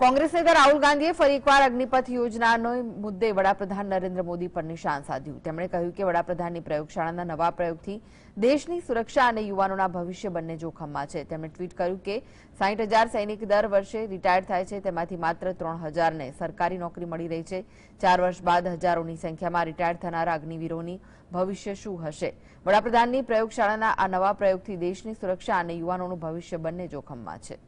કોંગ્રેસે રાؤول ગાંધીએ ફરી એકવાર અગ્નિપથ યોજનાનો મુદ્દે વડાપ્રધાન નરેન્દ્ર મોદી પર નિશાન સાધીયું તેમણે કહ્યું કે વડાપ્રધાનની પ્રયોગશાળાના નવા પ્રયોગથી દેશની સુરક્ષા અને યુવાનોના ભવિષ્ય બંને જોખમમાં છે તેમણે ટ્વીટ કર્યું કે 60000 સૈનિક દર વર્ષે રિટેર થાય છે તેમાંથી માત્ર 3000 ને સરકારી નોકરી મળી રહી છે 4 વર્ષ બાદ હજારોની સંખ્યામાં રિટેર થનાર આગ્નિવીરોની ભવિષ્ય શું હશે વડાપ્રધાનની પ્રયોગશાળાના આ નવા પ્રયોગથી દેશની સુરક્ષા અને યુવાનોનું ભવિષ્ય બંને જોખમમાં છે